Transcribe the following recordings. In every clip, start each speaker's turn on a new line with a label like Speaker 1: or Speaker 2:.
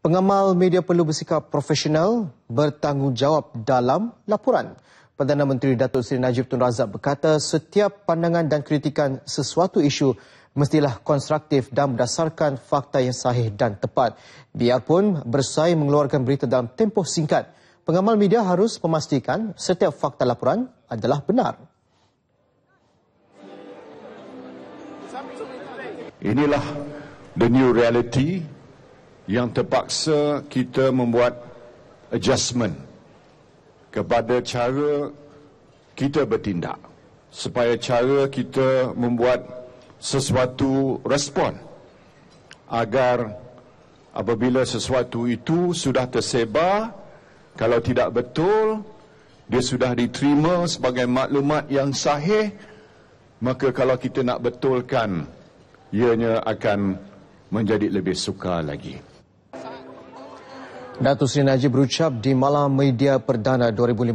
Speaker 1: Pengamal media perlu bersikap profesional, bertanggungjawab dalam laporan. Perdana Menteri Datuk Seri Najib Tun Razak berkata setiap pandangan dan kritikan sesuatu isu mestilah konstruktif dan berdasarkan fakta yang sahih dan tepat. Biarpun bersaing mengeluarkan berita dalam tempoh singkat, pengamal media harus memastikan setiap fakta laporan adalah benar.
Speaker 2: Inilah the new reality yang terpaksa kita membuat adjustment kepada cara kita bertindak supaya cara kita membuat sesuatu respon agar apabila sesuatu itu sudah tersebar kalau tidak betul dia sudah diterima sebagai maklumat yang sahih maka kalau kita nak betulkan ianya akan menjadi lebih sukar lagi
Speaker 1: Datuk Seri Najib berucap di Malam Media Perdana 2015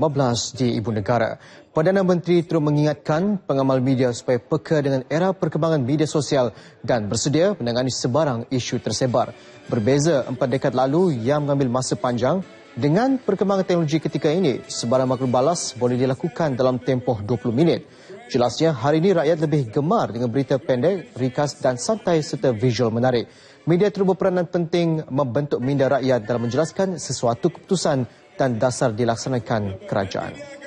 Speaker 1: di Ibu Negara. Perdana Menteri terus mengingatkan pengamal media supaya peka dengan era perkembangan media sosial dan bersedia menangani sebarang isu tersebar. Berbeza empat dekad lalu yang mengambil masa panjang, dengan perkembangan teknologi ketika ini, sebarang maklum balas boleh dilakukan dalam tempoh 20 minit. Jelasnya, hari ini rakyat lebih gemar dengan berita pendek, rikas dan santai serta visual menarik. Media terus berperanan penting membentuk minda rakyat dalam menjelaskan sesuatu keputusan dan dasar dilaksanakan kerajaan.